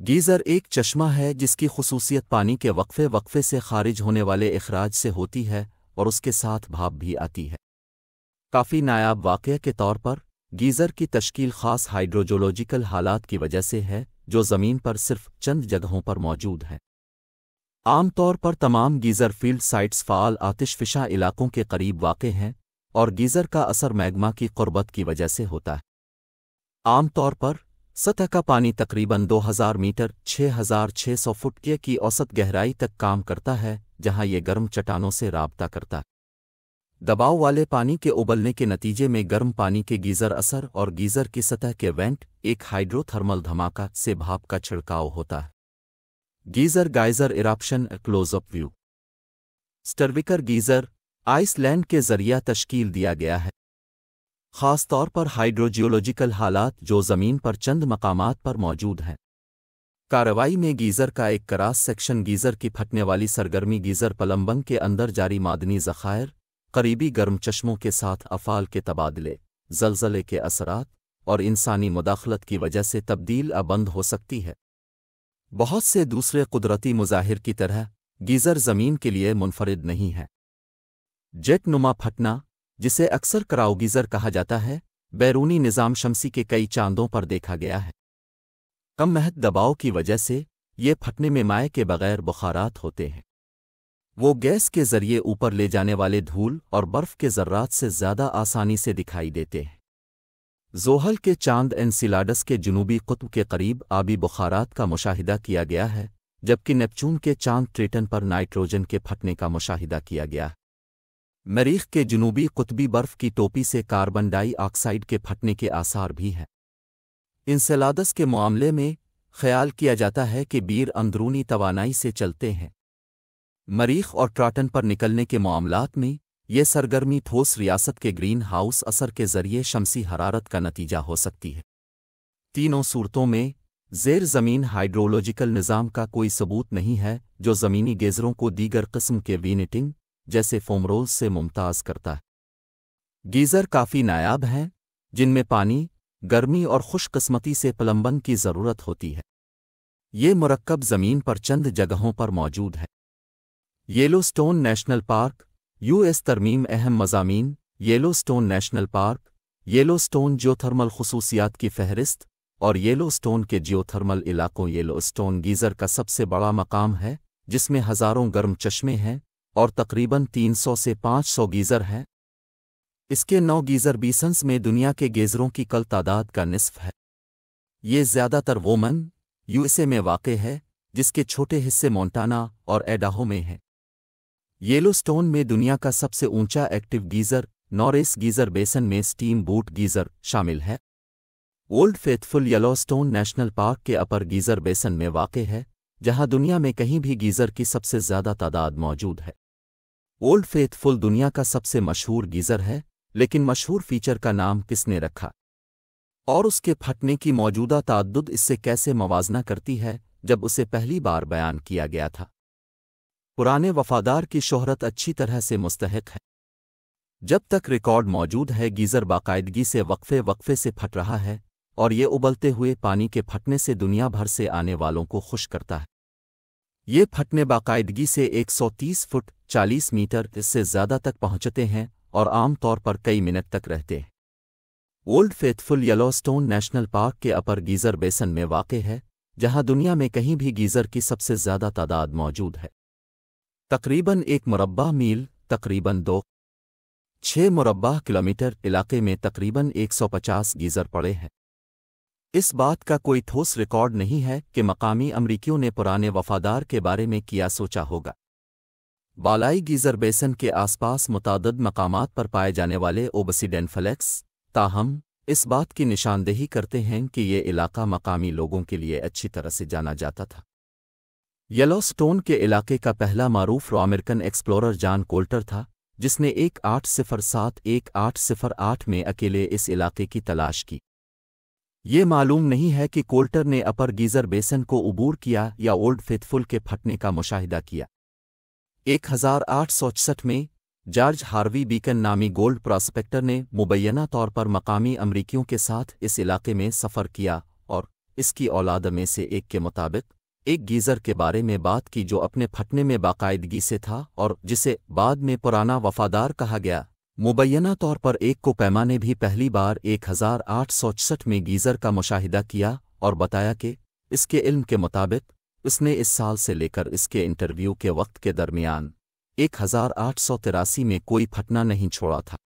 geyser एक चश्मा है जिसकी खसूसियत पानी के वक्फे वक्फे से खारिज होने वाले अखराज से होती है और उसके साथ भाप भी आती है काफ़ी नायाब वाक़ के तौर पर गीज़र की तश्कील ख़ास हाइड्रोजोलॉजिकल हालात की वजह से है जो ज़मीन पर सिर्फ चंद जगहों पर मौजूद है आमतौर पर तमाम गीज़र फील्ड साइट्स फ़ाल आतिशफिशा इलाकों के करीब वाक़ हैं और गीज़र का असर मैगमा की क़ुरबत की वजह से होता है आमतौर पर सतह का पानी तकरीबन 2000 मीटर 6600 फुट के की औसत गहराई तक काम करता है जहां ये गर्म चट्टानों से रबता करता है दबाव वाले पानी के उबलने के नतीजे में गर्म पानी के गीज़र असर और गीज़र की सतह के वेंट एक हाइड्रोथर्मल धमाका से भाप का छिड़काव होता है geyser geyser eruption close up view स्टर्विकर गीज़र आइसलैंड के जरिया तश्कील दिया गया है ख़ास तौर पर हाइड्रोजियोलॉजिकल हालात जो ज़मीन पर चंद मकामात पर मौजूद हैं कार्रवाई में गीज़र का एक करास सेक्शन गीज़र की फटने वाली सरगर्मी गीज़र पलम्बंग के अंदर जारी मादनी ज़खायर करीबी गर्म चश्मों के साथ अफाल के तबादले जलजले के असरात और इंसानी मुदाखलत की वजह से तब्दील अबंद हो सकती है बहुत से दूसरे कुदरती मुजाहिर की तरह गीज़र ज़मीन के लिए मुनफरद नहीं है जेट नुमा फटना जिसे अक्सर कराउगीज़र कहा जाता है बैरूनी निज़ाम शमसी के कई चांदों पर देखा गया है कम महत दबाव की वजह से ये फटने में माय के बगैर बुखारात होते हैं वो गैस के जरिए ऊपर ले जाने वाले धूल और बर्फ के जर्रात से ज़्यादा आसानी से दिखाई देते हैं जोहल के चांद एनसिलाडस के जुनूबी कुतुब के करीब आबी बुखारात का मुशाहिदा किया गया है जबकि नेपचून के चांद ट्रेटन पर नाइट्रोजन के फटने का मुशाहिदा किया गया है मरीख के जनूबी कुतबी बर्फ की टोपी से कार्बन डाइऑक्साइड के फटने के आसार भी हैं इंसेलादस के मामले में ख्याल किया जाता है कि बीर अंदरूनी तवानाई से चलते हैं मरीख और ट्राटन पर निकलने के मामलात में ये सरगर्मी ठोस रियासत के ग्रीन हाउस असर के जरिए शमसी हरारत का नतीजा हो सकती है तीनों सूरतों में जेर ज़मीन हाइड्रोलॉजिकल निज़ाम का कोई सबूत नहीं है जो ज़मीनी गेज़रों को दीगर कस्म के वीनेटिंग जैसे फोमरोल से मुमताज़ करता है गीज़र काफ़ी नायाब हैं जिनमें पानी गर्मी और खुशकस्मती से पलम्बन की ज़रूरत होती है ये मरकब ज़मीन पर चंद जगहों पर मौजूद है येलोस्टोन नेशनल पार्क यूएस तरमीम अहम मजामीन Yellowstone National Park Yellowstone geothermal खसूसियात की फहरिस्त और येलोस्टोन के जियोथर्मल इलाकों येलोस्टोन गीज़र का सबसे बड़ा मकाम है जिसमें हज़ारों गर्म चश्मे हैं और तकरीबन 300 से 500 गीज़र हैं इसके नौ गीज़र बीसंस में दुनिया के गीज़रों की कल तादाद का निसफ है ये ज़्यादातर वोमन यूएसए में वाक़ है जिसके छोटे हिस्से मोंटाना और एडाहो में हैं येलोस्टोन में दुनिया का सबसे ऊंचा एक्टिव गीज़र नॉरेस गीज़र बेसन में स्टीम बूट गीज़र शामिल है Old Faithful Yellowstone National Park के अपर गीज़र बेसन में वाक़ है जहां दुनिया में कहीं भी गीज़र की सबसे ज़्यादा तादाद मौजूद है ओल्ड फेथफुल दुनिया का सबसे मशहूर गीज़र है लेकिन मशहूर फीचर का नाम किसने रखा और उसके फटने की मौजूदा तद्दुद इससे कैसे मवाजना करती है जब उसे पहली बार बयान किया गया था पुराने वफादार की शोहरत अच्छी तरह से मुस्तहक है जब तक रिकॉर्ड मौजूद है गीज़र बाकायदगी से वक्फे वक्फे से फट रहा है और ये उबलते हुए पानी के फटने से दुनिया भर से आने वालों को खुश करता है ये फटने बाकायदगी से 130 फुट 40 मीटर इससे ज़्यादा तक पहुँचते हैं और आमतौर पर कई मिनट तक रहते हैं Old Faithful Yellowstone National Park के अपर गीज़र बेसन में वाक़ है जहाँ दुनिया में कहीं भी गीज़र की सबसे ज़्यादा तादाद मौजूद है तकरीबन एक मुरबा मील तकरीबन दो छः मुरबा किलोमीटर इलाके में तकरीबन 150 गीज़र पड़े हैं इस बात का कोई ठोस रिकॉर्ड नहीं है कि मकामी अमरीकियों ने पुराने वफादार के बारे में किया सोचा होगा बालाई गीजर बेसन के आसपास मुतद मकाम पर पाए जाने वाले ओबसीडेनफ्लैक्स ताहम इस बात की निशानदेही करते हैं कि ये इलाका मकामी लोगों के लिए अच्छी तरह से जाना जाता था येलोस्टोन के इलाके का पहला मारूफ अमेरिकन एक्सप्लोरर जान कोल्टर था जिसने एक आठ सिफर सात एक आठ सिफर आठ में अकेले इस इलाके की तलाश की ये मालूम नहीं है कि कोल्टर ने अपर गीजर बेसन को उबूर किया या ओल्ड फेथफुल के फटने का मुशाहिदा किया एक में जॉर्ज हार्वी बीकन नामी गोल्ड प्रॉस्पेक्टर ने मुबैना तौर पर मकामी अमरीकियों के साथ इस इलाके में सफ़र किया और इसकी औलाद में से एक के मुताबिक एक गीज़र के बारे में बात की जो अपने फटने में बाकायदगी से था और जिसे बाद में पुराना वफादार कहा गया मुबैना तौर पर एक को पैमा ने भी पहली बार एक हजार आठ सौ छसठ में गीज़र का मुशाहिदा किया और बताया कि इसके इल्म के मुताबिक इसने इस साल से लेकर इसके इंटरव्यू के वक्त के दरमियान एक हजार आठ सौ तिरासी में कोई फटना नहीं छोड़ा था